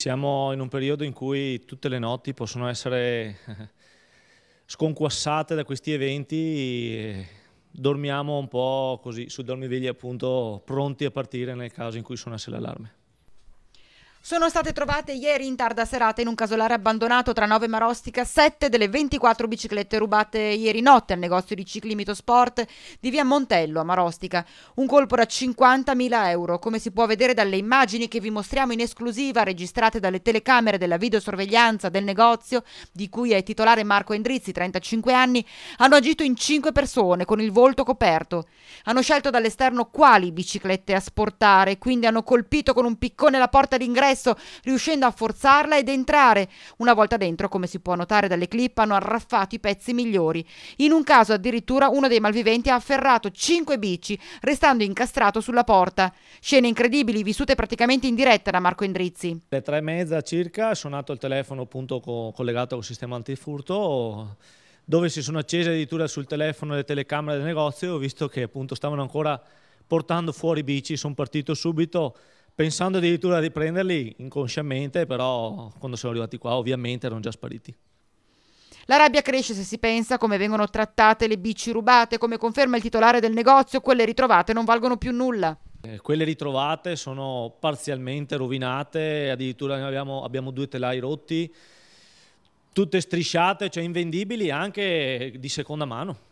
Siamo in un periodo in cui tutte le notti possono essere sconquassate da questi eventi dormiamo un po' così, su dormiveglia appunto, pronti a partire nel caso in cui suonasse l'allarme. Sono state trovate ieri in tarda serata in un casolare abbandonato tra Nove Marostica 7 delle 24 biciclette rubate ieri notte al negozio di cicli Mitosport di via Montello a Marostica. Un colpo da 50.000 euro, come si può vedere dalle immagini che vi mostriamo in esclusiva registrate dalle telecamere della videosorveglianza del negozio, di cui è titolare Marco Endrizzi, 35 anni, hanno agito in 5 persone con il volto coperto. Hanno scelto dall'esterno quali biciclette asportare, quindi hanno colpito con un piccone la porta d'ingresso ingresso, riuscendo a forzarla ed entrare. Una volta dentro, come si può notare dalle clip, hanno arraffato i pezzi migliori. In un caso addirittura uno dei malviventi ha afferrato cinque bici, restando incastrato sulla porta. Scene incredibili, vissute praticamente in diretta da Marco Indrizzi. Le tre e mezza circa, suonato il telefono appunto co collegato al sistema antifurto dove si sono accese addirittura sul telefono le telecamere del negozio, ho visto che appunto stavano ancora portando fuori bici, sono partito subito pensando addirittura a riprenderli inconsciamente, però quando sono arrivati qua ovviamente erano già spariti. La rabbia cresce se si pensa come vengono trattate le bici rubate, come conferma il titolare del negozio, quelle ritrovate non valgono più nulla. Eh, quelle ritrovate sono parzialmente rovinate, addirittura abbiamo, abbiamo due telai rotti, tutte strisciate, cioè invendibili anche di seconda mano.